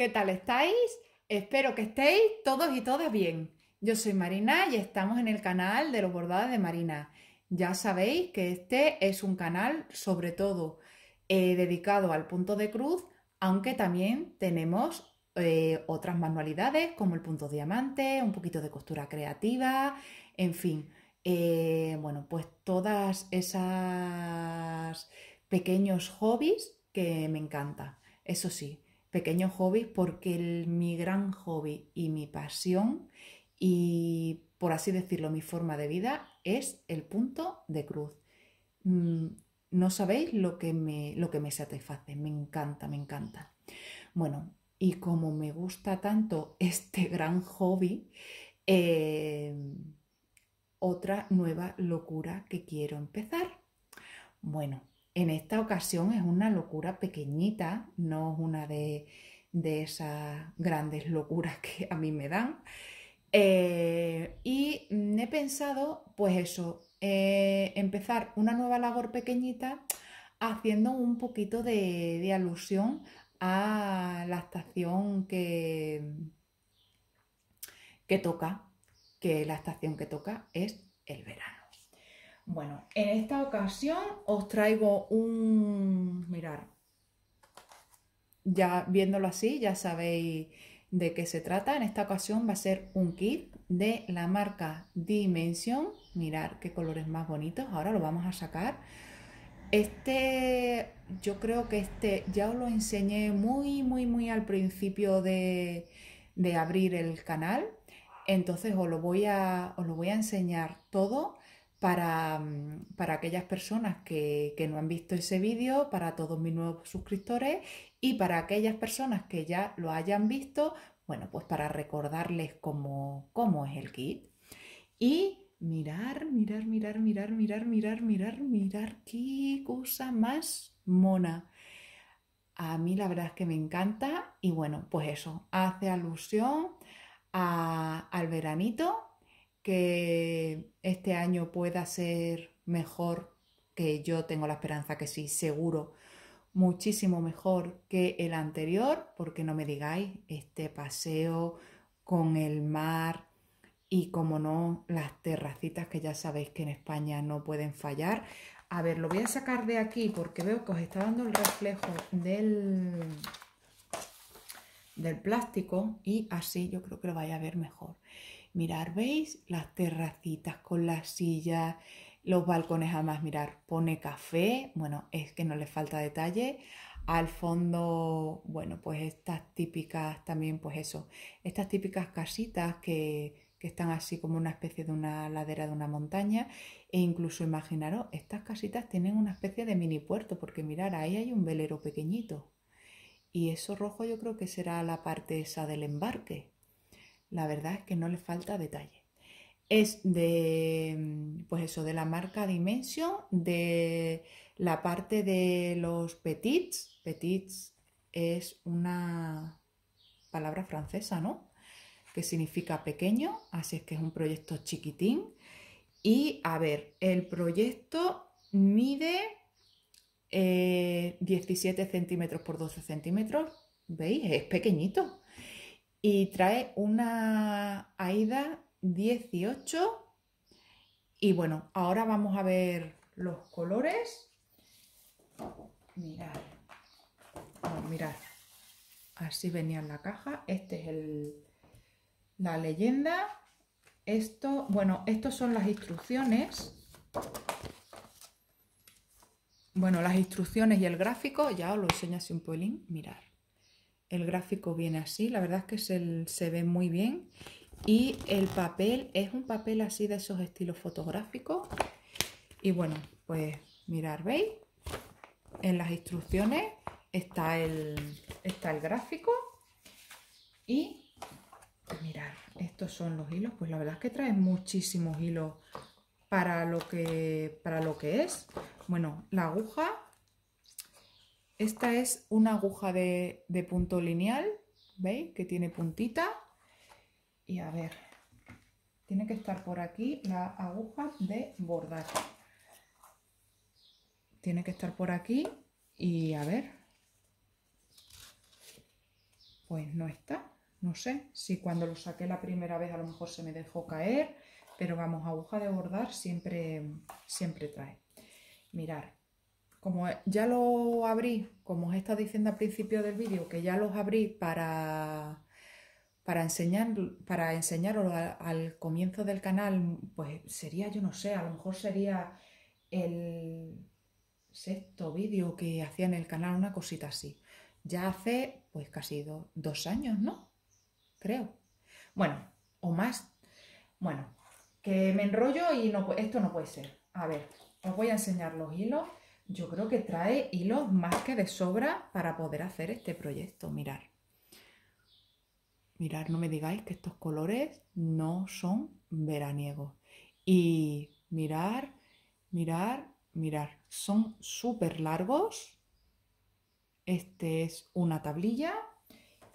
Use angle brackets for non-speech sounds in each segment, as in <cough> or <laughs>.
¿Qué tal estáis? Espero que estéis todos y todas bien. Yo soy Marina y estamos en el canal de los bordados de Marina. Ya sabéis que este es un canal sobre todo eh, dedicado al punto de cruz, aunque también tenemos eh, otras manualidades como el punto diamante, un poquito de costura creativa, en fin. Eh, bueno, pues todas esas pequeños hobbies que me encanta. Eso sí, pequeños hobbies porque mi gran hobby y mi pasión y, por así decirlo, mi forma de vida es el punto de cruz. Mm, no sabéis lo que me, lo que me satisface, me encanta, me encanta. Bueno, y como me gusta tanto este gran hobby, eh, otra nueva locura que quiero empezar. Bueno, en esta ocasión es una locura pequeñita, no es una de, esas grandes locuras que a mí me dan. Eh, y he pensado, pues eso, eh, empezar una nueva labor pequeñita haciendo un poquito de, de alusión a la estación que, que toca, que la estación que toca es el verano. Bueno, en esta ocasión os traigo un... Mirar, ya viéndolo así, ya sabéis de qué se trata. En esta ocasión va a ser un kit de la marca Dimension. Mirar qué colores más bonitos. Ahora lo vamos a sacar. Este, yo creo que este ya os lo enseñé muy, muy, muy al principio de, abrir el canal. Entonces os lo voy a, os lo voy a enseñar todo Mm, para, aquellas personas que, no han visto ese vídeo, para todos mis nuevos suscriptores y para aquellas personas que ya lo hayan visto, bueno, pues para recordarles cómo, es el kit. Y mirar, mirar, mirar, mirar, mirar, mirar, mirar, mirar, qué cosa más mona. A mí la verdad es que me encanta y bueno, pues eso, hace alusión al veranito que este año pueda ser mejor, que yo tengo la esperanza que sí, seguro, muchísimo mejor que el anterior, porque no me digáis, este paseo con el mar y como no, las terracitas que ya sabéis que en España no pueden fallar. A ver, lo voy a sacar de aquí porque veo que os está dando el reflejo del, del plástico y así yo creo que lo vais a ver mejor. Mirar, ¿veis? Las terracitas con las sillas, los balcones además, más mirar. Pone café, bueno, es que no le falta detalle. Al fondo, bueno, pues estas típicas también, pues eso, estas típicas casitas que, que están así como una especie de una ladera de una montaña. E incluso imaginaros, estas casitas tienen una especie de mini puerto, porque mirar, ahí hay un velero pequeñito. Y eso rojo yo creo que será la parte esa del embarque la verdad es que no le falta detalle. Es de, mm, pues eso, de la marca Dimension, de la parte de los petits. Petits es una palabra francesa, ¿no? Que significa pequeño, así es que es un proyecto chiquitín. Y a ver, el proyecto mide 17 eh, centímetros por 12 centímetros. ¿Veis? Es pequeñito y trae una AIDA 18 y bueno, ahora vamos a ver los colores. Mirad, mirad, así venía en la caja. Este es el, la leyenda. Esto, bueno, estas son las instrucciones. Bueno, las instrucciones y el gráfico, ya os lo enseño así un pelín, mirar. El gráfico viene así, la verdad es que se, ve muy bien. Y el papel es un papel así de esos estilos fotográficos. Y bueno, pues mirar, ¿veis? En las instrucciones está el, está el gráfico. Y pues mirar, estos son los hilos. Pues la verdad es que trae muchísimos hilos para lo que, para lo que es. Bueno, la aguja esta es una aguja de, punto lineal, ¿veis? Que tiene puntita. Y a ver, tiene que estar por aquí la aguja de bordar. Tiene que estar por aquí y a ver. Pues no está, no sé si cuando lo saqué la primera vez a lo mejor se me dejó caer, pero vamos, aguja de bordar siempre, siempre trae. Mirar, como ya lo abrí, como os he estado diciendo al principio del vídeo, que ya los abrí para, para, enseñar, para enseñaros al, comienzo del canal, pues sería, yo no sé, a lo mejor sería el sexto vídeo que hacía en el canal, una cosita así. Ya hace pues casi dos años, ¿no? Creo. Bueno, o más. Bueno, que me enrollo y no, esto no puede ser. A ver, os voy a enseñar los hilos yo creo que trae hilos más que de sobra para poder hacer este proyecto. Mirar. Mirar, no me digáis que estos colores no son veraniegos. Y mirar, mirar, mirar. Son súper largos. Este es una tablilla.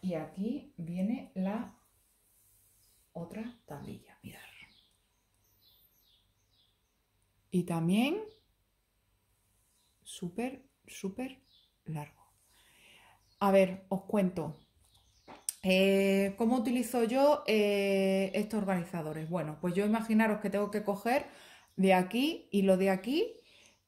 Y aquí viene la otra tablilla. Mirar. Y también súper, súper largo. A ver, os cuento. Eh, ¿Cómo utilizo yo eh, estos organizadores? Bueno, pues yo imaginaros que tengo que coger de aquí y lo de aquí,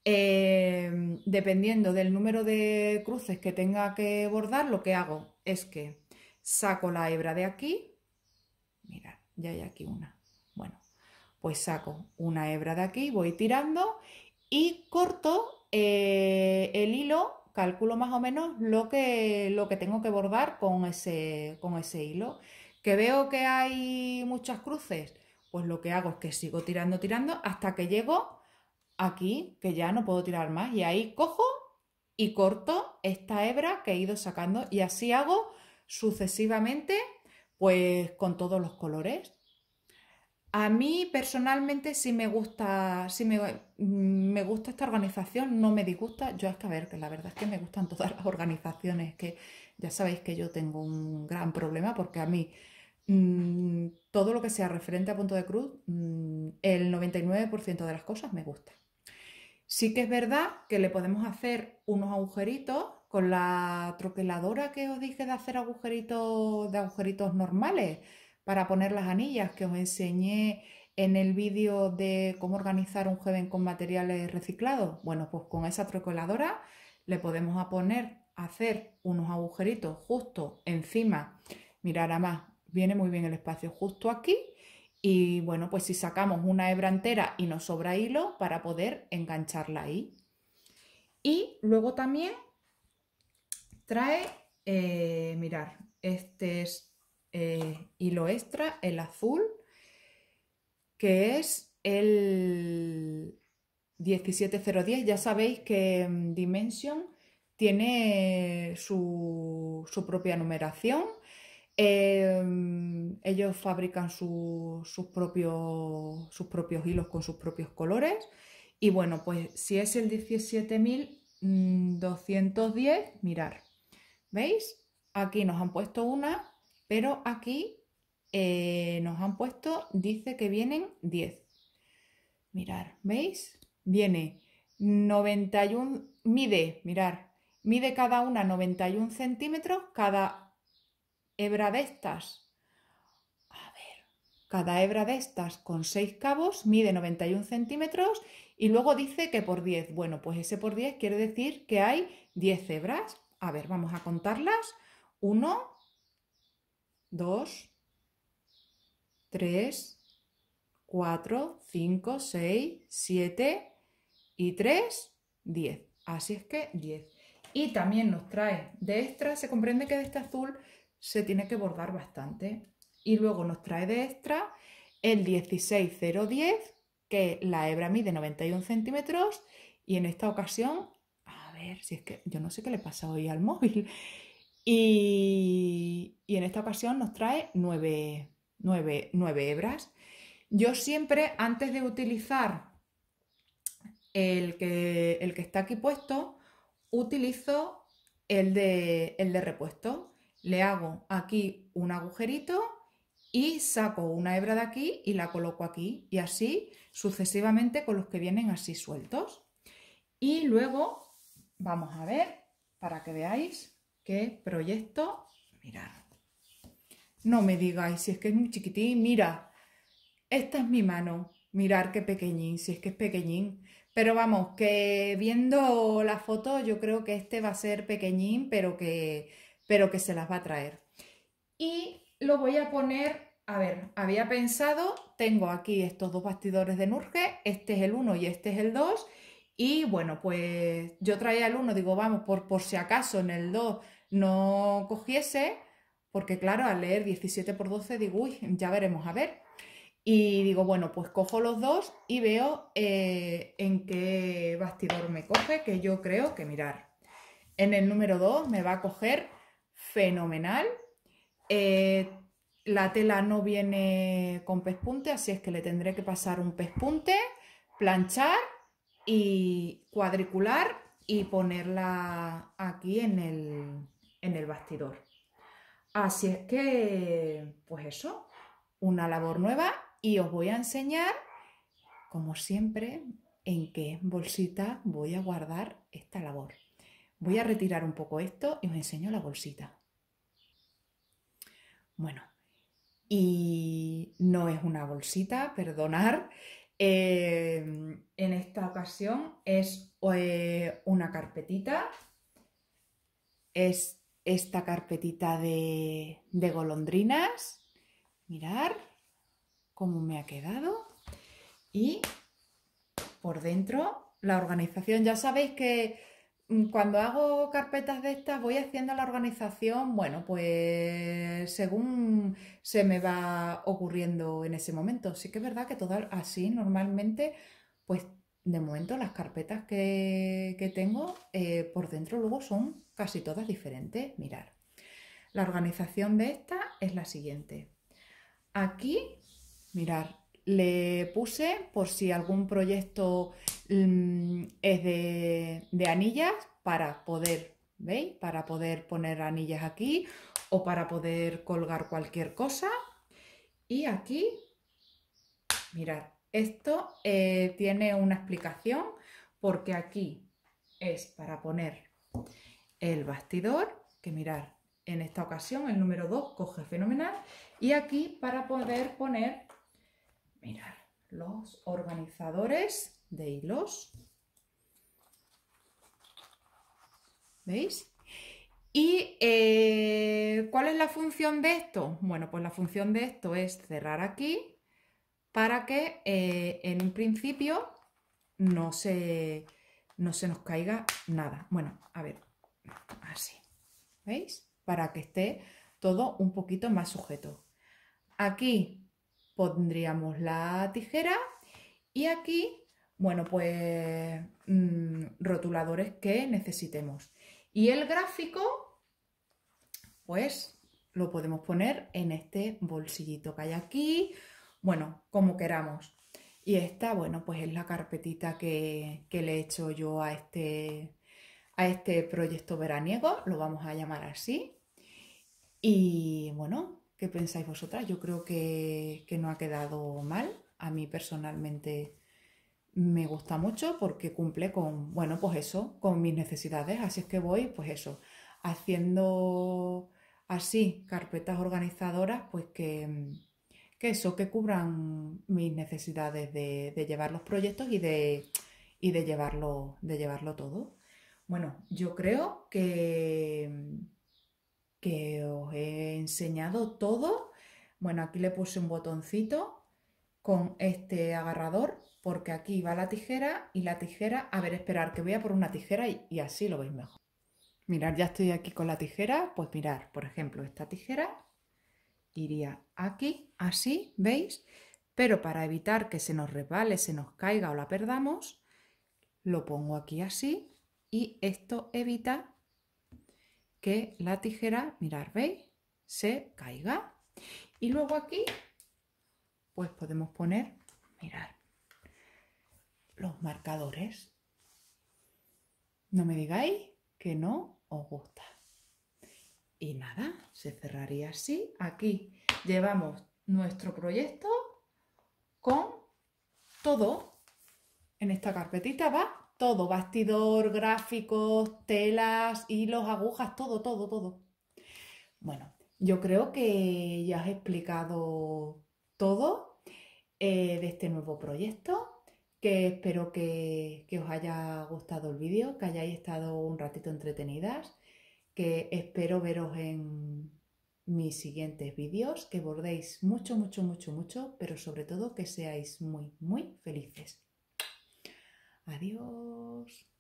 eh, dependiendo del número de cruces que tenga que bordar, lo que hago es que saco la hebra de aquí, mira, ya hay aquí una, bueno, pues saco una hebra de aquí, voy tirando y corto eh, el hilo, calculo más o menos lo que, lo que tengo que bordar con ese, con ese hilo. Que veo que hay muchas cruces, pues lo que hago es que sigo tirando, tirando hasta que llego aquí, que ya no puedo tirar más. Y ahí cojo y corto esta hebra que he ido sacando y así hago sucesivamente pues con todos los colores. A mí personalmente sí me gusta, sí mm, me, gusta esta organización, no me disgusta. Yo es que, ver, que la verdad es que me gustan <laughs> todas las organizaciones, que ya sabéis que yo tengo un gran problema porque a mí mm, todo lo que sea referente a punto de cruz, mm, el 99% de las cosas me gusta. Sí que es verdad que le podemos hacer unos agujeritos con la troqueladora que os dije de hacer agujeritos de agujeritos normales para poner las anillas que os enseñé en el vídeo de cómo organizar un joven con materiales reciclados. Bueno, pues con esa trocoladora le podemos a poner, hacer unos agujeritos justo encima. Mirar a más, viene muy bien el espacio justo aquí. Y bueno, pues si sacamos una hebra entera y nos sobra hilo para poder engancharla ahí. Y luego también trae, eh, mirar, este es hilo eh, extra, el azul, que es el 17010. Ya sabéis que mm, Dimension tiene su, propia numeración. Em, ellos fabrican sus, propios, sus propios hilos con sus propios colores. Y bueno, pues si es el 17210, mm, mirar, ¿veis? Aquí nos han puesto una pero aquí eh, nos han puesto, dice que vienen 10. Mirar, ¿veis? Viene 91, mide, mirar, mide cada una 91 centímetros, cada hebra de estas. A ver, cada hebra de estas con 6 cabos mide 91 centímetros y luego dice que por 10. Bueno, pues ese por 10 quiere decir que hay 10 hebras. A ver, vamos a contarlas. 1, 2, 3, 4, 5, 6, 7 y 3, 10. Así es que 10. Y también nos trae de extra, se comprende que de este azul se tiene que bordar bastante. Y luego nos trae de extra el 16010, que la hebra mide 91 centímetros y en esta ocasión, a ver si es que yo no sé qué le pasa hoy al móvil, y, en esta ocasión nos trae nueve, hebras. Yo siempre, antes de utilizar el que, está aquí puesto, utilizo el el de repuesto. Le hago aquí un agujerito y saco una hebra de aquí y la coloco aquí y así sucesivamente con los que vienen así sueltos. Y luego vamos a ver para que veáis ¿Qué proyecto? Mirad. No me digáis, si es que es muy chiquitín, mira, esta es mi mano, mirar qué pequeñín, si es que es pequeñín. Pero vamos, que viendo la foto yo creo que este va a ser pequeñín, pero que, pero que se las va a traer. Y lo voy a poner, a ver, había pensado, tengo aquí estos dos bastidores de Nurge, este es el 1 y este es el 2. Y bueno, pues yo traía el 1, digo, vamos, por, por si acaso en el 2 no cogiese, porque claro, al leer 17 por 12 digo, uy, ya veremos, a ver. Y digo, bueno, pues cojo los dos y veo eh, en qué bastidor me coge, que yo creo que mirar. En el número 2 me va a coger fenomenal. Eh, la tela no viene con pespunte, así es que le tendré que pasar un pespunte, planchar y cuadricular y ponerla aquí en el, en el bastidor. Así es que, pues eso, una labor nueva y os voy a enseñar, como siempre, en qué bolsita voy a guardar esta labor. Voy a retirar un poco esto y os enseño la bolsita. Bueno, y no es una bolsita, perdonar. Em, en esta ocasión es eh, una carpetita. Es esta carpetita de, golondrinas. Mirar cómo me ha quedado. Y por dentro la organización. Ya sabéis que mm, cuando hago carpetas de estas voy haciendo la organización, bueno, pues según se me va ocurriendo en ese momento. Sí que es verdad que todo así normalmente pues de momento las carpetas que, tengo eh, por dentro luego son casi todas diferentes. Mirar, la organización de esta es la siguiente. Aquí, mirar, le puse por si algún proyecto mm, es de, de anillas para poder, ¿veis? Para poder poner anillas aquí o para poder colgar cualquier cosa. Y aquí, mirar, esto eh, tiene una explicación porque aquí es para poner el bastidor, que mirar, en esta ocasión el número 2 coge fenomenal, y aquí para poder poner, mirar, los organizadores de hilos. ¿Veis? ¿Y eh, cuál es la función de esto? Bueno, pues la función de esto es cerrar aquí para que eh, en un principio no se, nos caiga nada. Bueno, a ver, así, ¿veis? Para que esté todo un poquito más sujeto. Aquí pondríamos la tijera y aquí, bueno, pues mm, rotuladores que necesitemos. Y el gráfico, pues lo podemos poner en este bolsillito que hay aquí bueno, como queramos. Y esta, bueno, pues es la carpetita que, le he hecho yo a este, a este proyecto veraniego, lo vamos a llamar así. Y bueno, ¿qué pensáis vosotras? Yo creo que, que no ha quedado mal. A mí personalmente me gusta mucho porque cumple con, bueno, pues eso, con mis necesidades. Así es que voy, pues eso, haciendo así carpetas organizadoras, pues que, que eso, que cubran mis necesidades de, llevar los proyectos y de, llevarlo, todo. Bueno, yo creo que, que os he enseñado todo. Bueno, aquí le puse un botoncito con este agarrador porque aquí va la tijera y la tijera, a ver, esperar que voy a por una tijera y, así lo veis mejor. Mirad, ya estoy aquí con la tijera, pues mirar, por ejemplo, esta tijera iría aquí, así, ¿veis? Pero para evitar que se nos resbale, se nos caiga o la perdamos, lo pongo aquí así y esto evita que la tijera, mirar, ¿veis? Se caiga. Y luego aquí, pues podemos poner, mirar, los marcadores. No me digáis que no os gusta. Y nada, se cerraría así. Aquí llevamos nuestro proyecto con todo. En esta carpetita va todo, bastidor, gráficos, telas, hilos, agujas, todo, todo, todo. Bueno, yo creo que ya he explicado todo eh, de este nuevo proyecto, que espero que, que os haya gustado el vídeo, que hayáis estado un ratito entretenidas que espero veros en mis siguientes vídeos, que bordéis mucho, mucho, mucho, mucho, pero sobre todo que seáis muy, muy felices. Adiós.